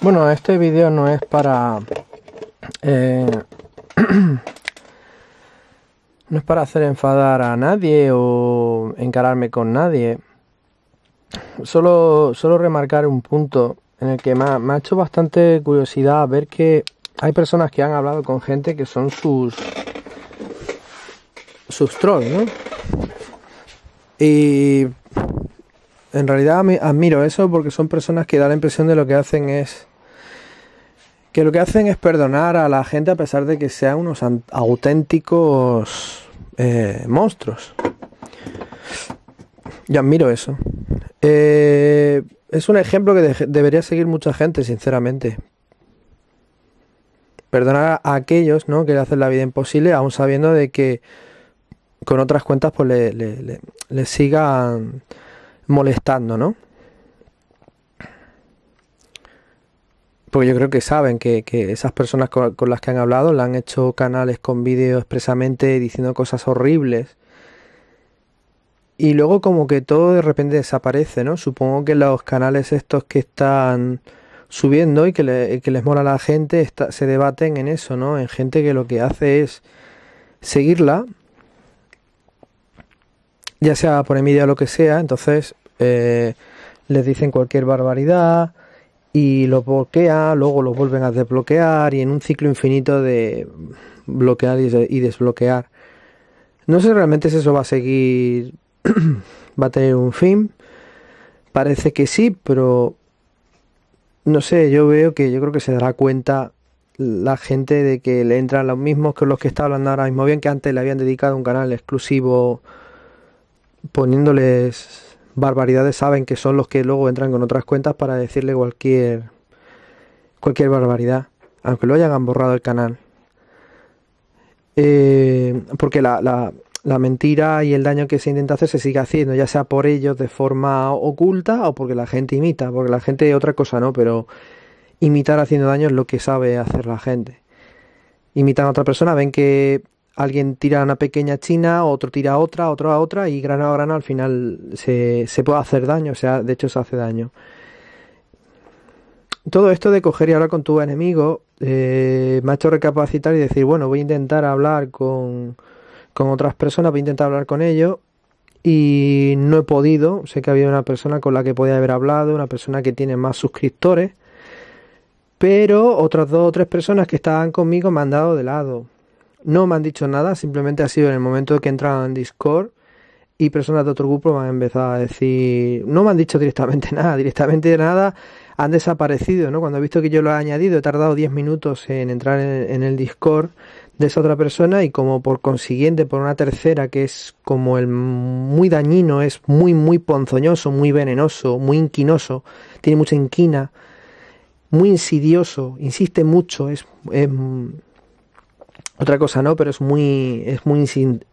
Bueno, este vídeo no es para... Eh, no es para hacer enfadar a nadie o encararme con nadie. Solo, solo remarcar un punto en el que me ha, me ha hecho bastante curiosidad ver que hay personas que han hablado con gente que son sus sus trolls, ¿no? Y en realidad admiro eso porque son personas que da la impresión de lo que hacen es que lo que hacen es perdonar a la gente a pesar de que sean unos auténticos eh, monstruos. Yo admiro eso. Eh, es un ejemplo que debería seguir mucha gente, sinceramente. Perdonar a aquellos ¿no? que le hacen la vida imposible, aún sabiendo de que con otras cuentas pues le sigan molestando, ¿no? Porque yo creo que saben que, esas personas con, las que han hablado le han hecho canales con vídeo expresamente diciendo cosas horribles. Y luego como que todo de repente desaparece, ¿no? Supongo que los canales estos que están subiendo y que, les mola a la gente se debaten en eso, ¿no? En gente que lo que hace es seguirla, ya sea por envidia o lo que sea, entonces eh, les dicen cualquier barbaridad y los bloquea, luego los vuelven a desbloquear y en un ciclo infinito de bloquear y, desbloquear. No sé realmente si eso va a seguir, va a tener un fin. Parece que sí, pero no sé, yo veo que yo creo que se dará cuenta la gente de que le entran los mismos que los que está hablando ahora mismo, bien que antes le habían dedicado un canal exclusivo poniéndoles barbaridades saben que son los que luego entran con otras cuentas para decirle cualquier cualquier barbaridad, aunque lo hayan borrado el canal. Eh, porque la, la, mentira y el daño que se intenta hacer se sigue haciendo, ya sea por ellos de forma oculta o porque la gente imita, porque la gente otra cosa no, pero imitar haciendo daño es lo que sabe hacer la gente. Imitan a otra persona, ven que alguien tira una pequeña china, otro tira otra, otro a otra, y grano a grano al final se, se puede hacer daño, o sea, de hecho se hace daño. Todo esto de coger y hablar con tu enemigo eh, me ha hecho recapacitar y decir, bueno, voy a intentar hablar con, con otras personas, voy a intentar hablar con ellos y no he podido, sé que había una persona con la que podía haber hablado, una persona que tiene más suscriptores, pero otras dos o tres personas que estaban conmigo me han dado de lado. No me han dicho nada, simplemente ha sido en el momento que entrado en Discord y personas de otro grupo me han empezado a decir, no me han dicho directamente nada, directamente nada, han desaparecido, ¿no? Cuando he visto que yo lo he añadido, he tardado 10 minutos en entrar en, el Discord de esa otra persona y como por consiguiente, por una tercera que es como el muy dañino, es muy, muy ponzoñoso, muy venenoso, muy inquinoso, tiene mucha inquina, muy insidioso, insiste mucho, es otra cosa no, pero es muy, es muy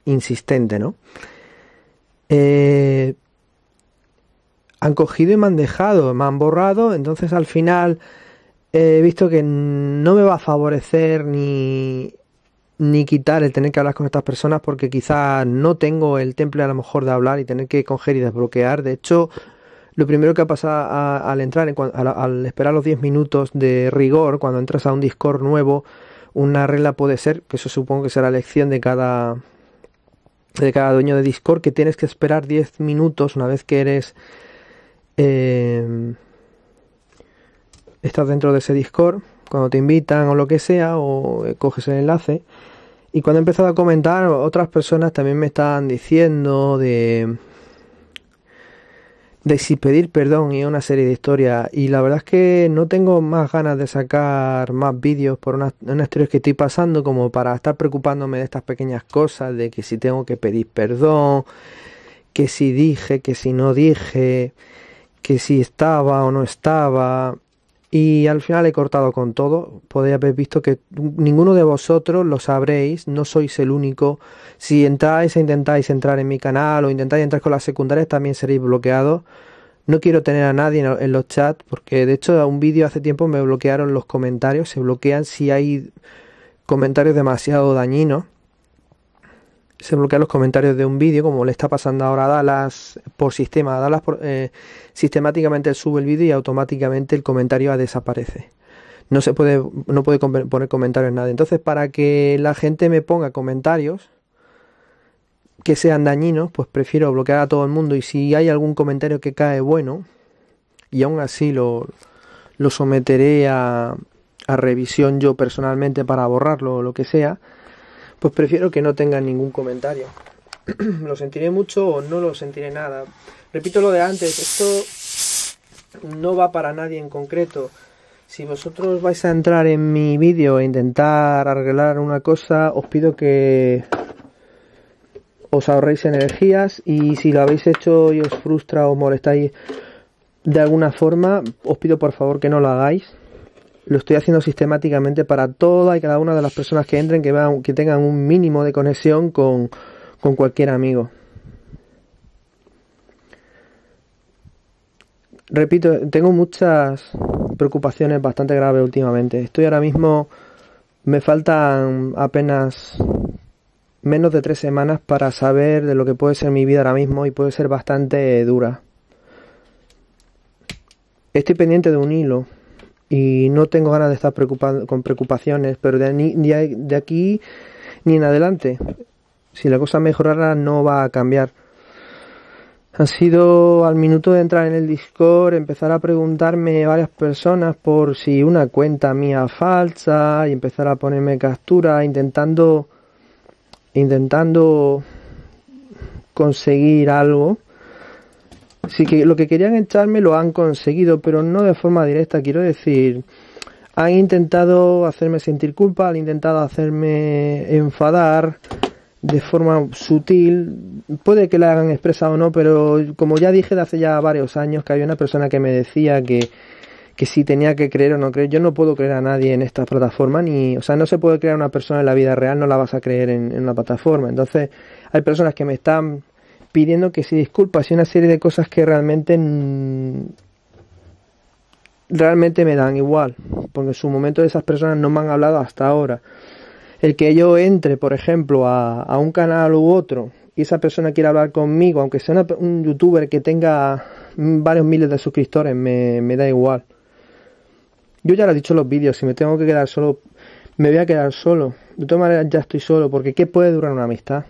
insistente, ¿no? Eh, han cogido y me han dejado, me han borrado, entonces al final he visto que no me va a favorecer ni, ni quitar el tener que hablar con estas personas porque quizás no tengo el temple a lo mejor de hablar y tener que coger y desbloquear. De hecho, lo primero que ha pasado al entrar, al, al esperar los 10 minutos de rigor, cuando entras a un Discord nuevo, una regla puede ser, que eso supongo que será lección de cada de cada dueño de Discord, que tienes que esperar 10 minutos una vez que eres eh, estás dentro de ese Discord, cuando te invitan o lo que sea, o coges el enlace. Y cuando he empezado a comentar, otras personas también me están diciendo de de si pedir perdón y una serie de historias. Y la verdad es que no tengo más ganas de sacar más vídeos por unas, unas historias que estoy pasando, como para estar preocupándome de estas pequeñas cosas, de que si tengo que pedir perdón, que si dije, que si no dije, que si estaba o no estaba y al final he cortado con todo. Podéis haber visto que ninguno de vosotros lo sabréis, no sois el único. Si entráis e intentáis entrar en mi canal o intentáis entrar con las secundarias, también seréis bloqueados. No quiero tener a nadie en los chats, porque de hecho a un vídeo hace tiempo me bloquearon los comentarios. Se bloquean si hay comentarios demasiado dañinos se bloquean los comentarios de un vídeo, como le está pasando ahora a Dallas por sistema. A Dallas por, eh, sistemáticamente sube el vídeo y automáticamente el comentario desaparece. No se puede, no puede poner comentarios en nada. Entonces, para que la gente me ponga comentarios que sean dañinos, pues prefiero bloquear a todo el mundo. Y si hay algún comentario que cae bueno, y aún así lo, lo someteré a, a revisión yo personalmente para borrarlo o lo que sea pues prefiero que no tengan ningún comentario. lo sentiré mucho o no lo sentiré nada. Repito lo de antes, esto no va para nadie en concreto. Si vosotros vais a entrar en mi vídeo e intentar arreglar una cosa, os pido que os ahorréis energías y si lo habéis hecho y os frustra o molestáis de alguna forma, os pido por favor que no lo hagáis lo estoy haciendo sistemáticamente para todas y cada una de las personas que entren, que, tengan un mínimo de conexión con, con cualquier amigo. Repito, tengo muchas preocupaciones bastante graves últimamente. Estoy ahora mismo, me faltan apenas menos de tres semanas para saber de lo que puede ser mi vida ahora mismo y puede ser bastante dura. Estoy pendiente de un hilo y no tengo ganas de estar preocupado, con preocupaciones, pero de, aquí ni en adelante, si la cosa mejorara no va a cambiar. Ha sido al minuto de entrar en el Discord, empezar a preguntarme varias personas por si una cuenta mía falsa y empezar a ponerme captura intentando intentando conseguir algo Sí que lo que querían echarme lo han conseguido, pero no de forma directa, quiero decir, han intentado hacerme sentir culpa, han intentado hacerme enfadar de forma sutil, puede que la hayan expresado o no, pero como ya dije de hace ya varios años que había una persona que me decía que que si tenía que creer o no creer. Yo no puedo creer a nadie en esta plataforma, ni, o sea, no se puede creer a una persona en la vida real, no la vas a creer en, en una plataforma. Entonces, hay personas que me están pidiendo que se disculpas y una serie de cosas que realmente realmente me dan igual, porque en su momento esas personas no me han hablado hasta ahora. El que yo entre, por ejemplo, a, un canal u otro y esa persona quiera hablar conmigo, aunque sea un youtuber que tenga varios miles de suscriptores, me, me da igual. Yo ya lo he dicho en los vídeos, si me tengo que quedar solo, me voy a quedar solo. De todas maneras ya estoy solo, porque ¿qué puede durar una amistad?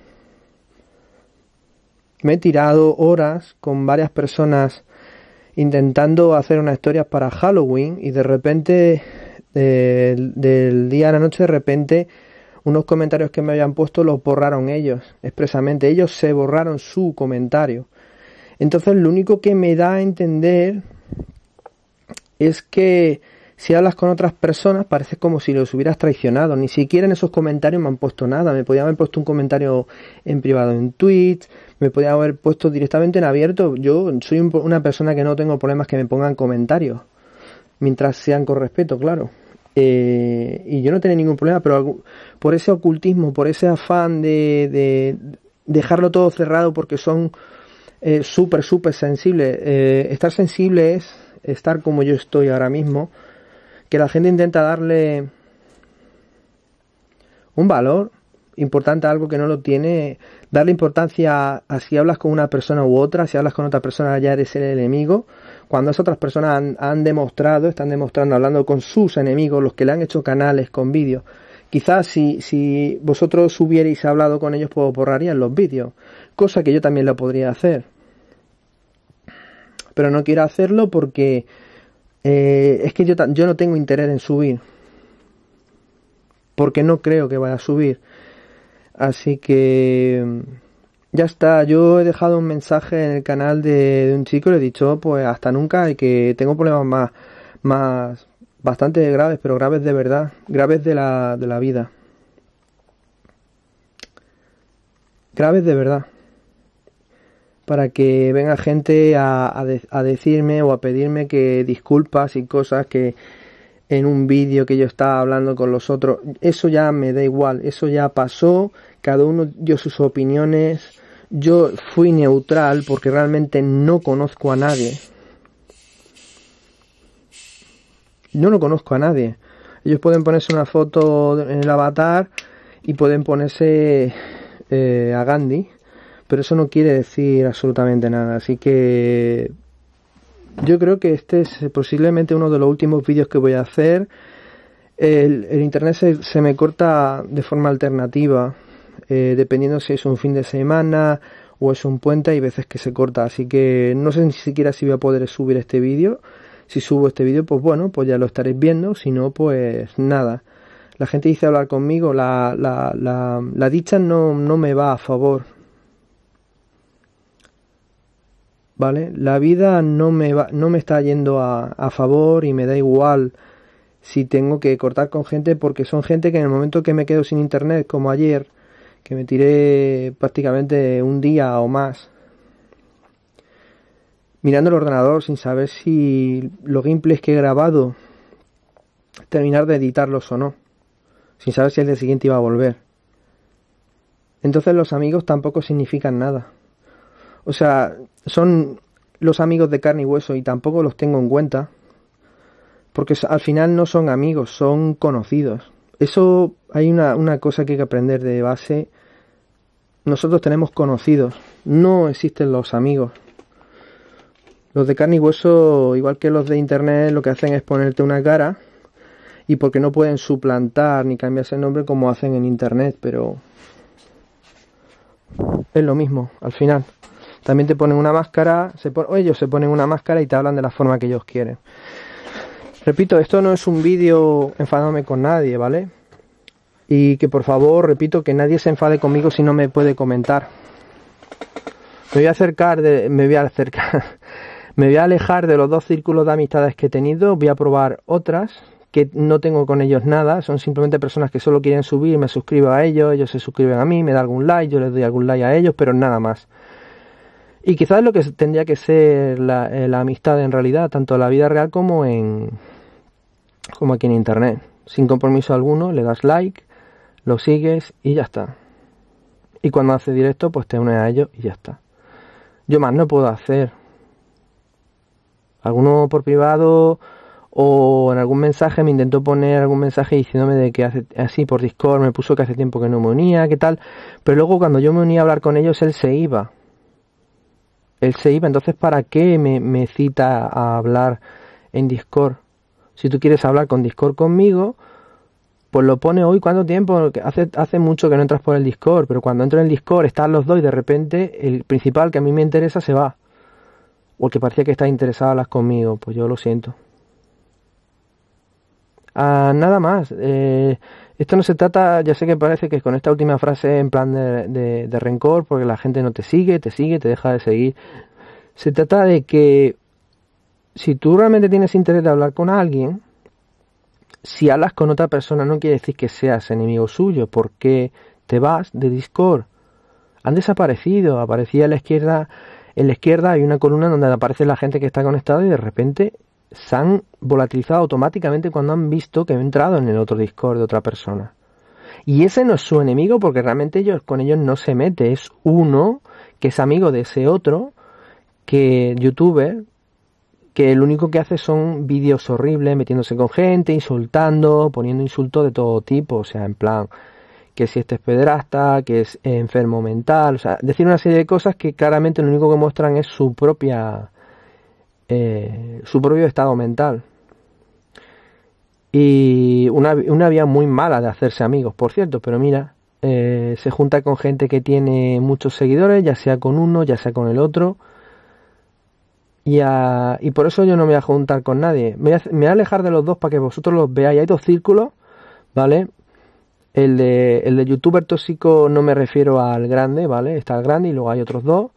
Me he tirado horas con varias personas intentando hacer una historia para Halloween y de repente, eh, del día a la noche, de repente unos comentarios que me habían puesto los borraron ellos expresamente. Ellos se borraron su comentario. Entonces lo único que me da a entender es que si hablas con otras personas, parece como si los hubieras traicionado. Ni siquiera en esos comentarios me han puesto nada. Me podían haber puesto un comentario en privado en Twitch, me podían haber puesto directamente en abierto. Yo soy una persona que no tengo problemas que me pongan comentarios, mientras sean con respeto, claro. Eh, y yo no tenía ningún problema, pero por ese ocultismo, por ese afán de, de dejarlo todo cerrado porque son eh, super súper sensibles. Eh, estar sensible es estar como yo estoy ahora mismo que la gente intenta darle un valor importante a algo que no lo tiene, darle importancia a, si hablas con una persona u otra, si hablas con otra persona ya eres el enemigo, cuando esas otras personas han, demostrado, están demostrando, hablando con sus enemigos, los que le han hecho canales con vídeos, quizás si, si vosotros hubierais hablado con ellos, pues borrarían los vídeos, cosa que yo también lo podría hacer. Pero no quiero hacerlo porque eh, es que yo, yo no tengo interés en subir. Porque no creo que vaya a subir. Así que mm, ya está. Yo he dejado un mensaje en el canal de, un chico. Le he dicho, pues hasta nunca y que tengo problemas más, más bastante graves, pero graves de verdad, graves de la, de la vida. Graves de verdad para que venga gente a, decirme o a pedirme que disculpas y cosas que en un vídeo que yo estaba hablando con los otros, eso ya me da igual, eso ya pasó, cada uno dio sus opiniones, yo fui neutral porque realmente no conozco a nadie. Yo no conozco a nadie. Ellos pueden ponerse una foto en el avatar y pueden ponerse eh, a Gandhi pero eso no quiere decir absolutamente nada. Así que yo creo que este es posiblemente uno de los últimos vídeos que voy a hacer. El, internet se, me corta de forma alternativa, eh, dependiendo si es un fin de semana o es un puente, hay veces que se corta. Así que no sé ni siquiera si voy a poder subir este vídeo. Si subo este vídeo, pues bueno, pues ya lo estaréis viendo. Si no, pues nada. La gente dice hablar conmigo, la, la, la, la dicha no, no me va a favor ¿vale? La vida no me, va, no me está yendo a, a, favor y me da igual si tengo que cortar con gente porque son gente que en el momento que me quedo sin internet, como ayer, que me tiré prácticamente un día o más mirando el ordenador sin saber si los gameplays que he grabado terminar de editarlos o no, sin saber si el día siguiente iba a volver. Entonces los amigos tampoco significan nada. O sea, son los amigos de carne y hueso y tampoco los tengo en cuenta. Porque al final no son amigos, son conocidos. Eso hay una, cosa que hay que aprender de base. Nosotros tenemos conocidos, no existen los amigos. Los de carne y hueso, igual que los de internet, lo que hacen es ponerte una cara y porque no pueden suplantar ni cambiarse el nombre como hacen en internet, pero es lo mismo al final también te ponen una máscara, se ellos se ponen una máscara y te hablan de la forma que ellos quieren. Repito, esto no es un vídeo enfadándome con nadie, ¿vale? Y que por favor, repito, que nadie se enfade conmigo si no me puede comentar. Me voy a acercar, me voy a acercar, me voy a alejar de los dos círculos de amistades que he tenido, voy a probar otras que no tengo con ellos nada, son simplemente personas que solo quieren subir, me suscribo a ellos, ellos se suscriben a mí, me da algún like, yo les doy algún like a ellos, pero nada más. Y quizás lo que tendría que ser la, eh, amistad en realidad, tanto en la vida real como, en, como aquí en Internet. Sin compromiso alguno, le das like, lo sigues y ya está. Y cuando hace directo, pues te une a ellos y ya está. Yo más no puedo hacer. Alguno por privado o en algún mensaje me intentó poner algún mensaje diciéndome de que así por Discord me puso que hace tiempo que no me unía, qué tal, pero luego cuando yo me unía a hablar con ellos él se iba él se iba, entonces ¿para qué me, cita a hablar en Discord? Si tú quieres hablar con Discord conmigo, pues lo pone hoy, ¿cuánto tiempo? Hace, hace mucho que no entras por el Discord, pero cuando entro en el Discord están los dos y de repente el principal que a mí me interesa se va. O que parecía que está interesado a conmigo, pues yo lo siento. Ah, nada más. Eh, esto no se trata, ya sé que parece que con esta última frase en plan de, rencor, porque la gente no te sigue, te sigue, te deja de seguir. Se trata de que si tú realmente tienes interés de hablar con alguien, si hablas con otra persona no quiere decir que seas enemigo suyo, porque te vas de Discord. Han desaparecido, aparecía a la izquierda, en la izquierda hay una columna donde aparece la gente que está conectada y de repente se han volatilizado automáticamente cuando han visto que he entrado en el otro Discord de otra persona. Y ese no es su enemigo porque realmente ellos, con ellos no se mete, es uno que es amigo de ese otro que youtuber que lo único que hace son vídeos horribles metiéndose con gente, insultando, poniendo insultos de todo tipo, o sea, en plan que si este es pederasta, que es enfermo mental, o sea, decir una serie de cosas que claramente lo único que muestran es su propia eh, su propio estado mental. Y una, vía muy mala de hacerse amigos, por cierto, pero mira, eh, se junta con gente que tiene muchos seguidores, ya sea con uno, ya sea con el otro. Y, y por eso yo no me voy a juntar con nadie. Me voy, a, me alejar de los dos para que vosotros los veáis. Hay dos círculos, ¿vale? El de, el de youtuber tóxico no me refiero al grande, ¿vale? Está el grande y luego hay otros dos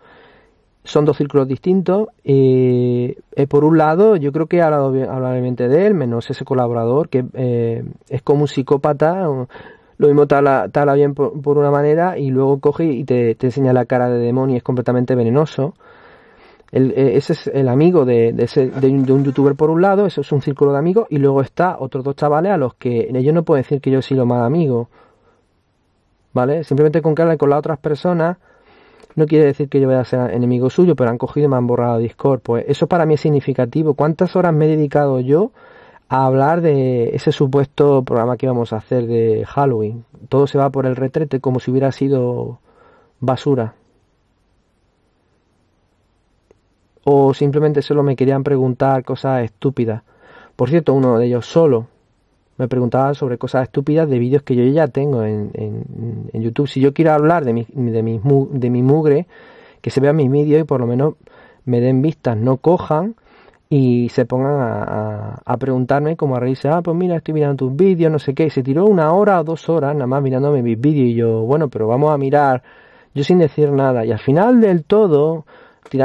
son dos círculos distintos eh, eh, por un lado yo creo que ha hablado bien, de él, menos ese colaborador que eh, es como un psicópata, lo mismo tala habla, bien por, una manera y luego coge y te, te enseña la cara de demonio y es completamente venenoso. Eh, ese es el amigo de, de, de, un, youtuber por un lado, eso es un círculo de amigos y luego está otros dos chavales a los que ellos no puedo decir que yo sí lo más amigo. ¿Vale? Simplemente con que y con las otras personas no quiere decir que yo vaya a ser enemigo suyo, pero han cogido y me han borrado Discord. Pues eso para mí es significativo. ¿Cuántas horas me he dedicado yo a hablar de ese supuesto programa que íbamos a hacer de Halloween? Todo se va por el retrete como si hubiera sido basura. O simplemente solo me querían preguntar cosas estúpidas. Por cierto, uno de ellos solo, me preguntaba sobre cosas estúpidas de vídeos que yo ya tengo en, YouTube. Si yo quiero hablar de mi, de, de mi mugre, que se vean mis vídeos y por lo menos me den vistas, no cojan y se pongan a, a, preguntarme como a reírse, ah, pues mira, estoy mirando tus vídeos, no sé qué, y se tiró una hora o dos horas nada más mirándome mis vídeos y yo, bueno, pero vamos a mirar, yo sin decir nada, y al final del todo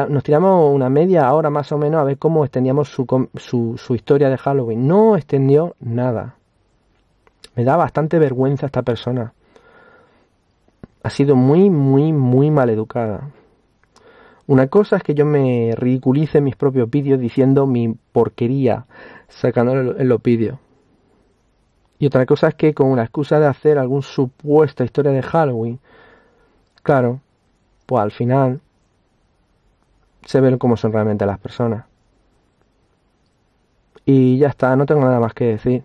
nos tiramos una media hora más o menos a ver cómo extendíamos su, su, su historia de Halloween, no extendió nada, me da bastante vergüenza esta persona. Ha sido muy, muy, muy mal educada. Una cosa es que yo me ridiculice en mis propios vídeos diciendo mi porquería, sacándole en los vídeos. Y otra cosa es que con la excusa de hacer alguna supuesta historia de Halloween, claro, pues al final se ven cómo son realmente las personas. Y ya está, no tengo nada más que decir.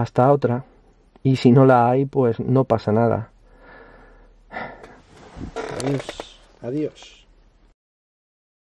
hasta otra y si no la hay pues no pasa nada. Adiós, adiós.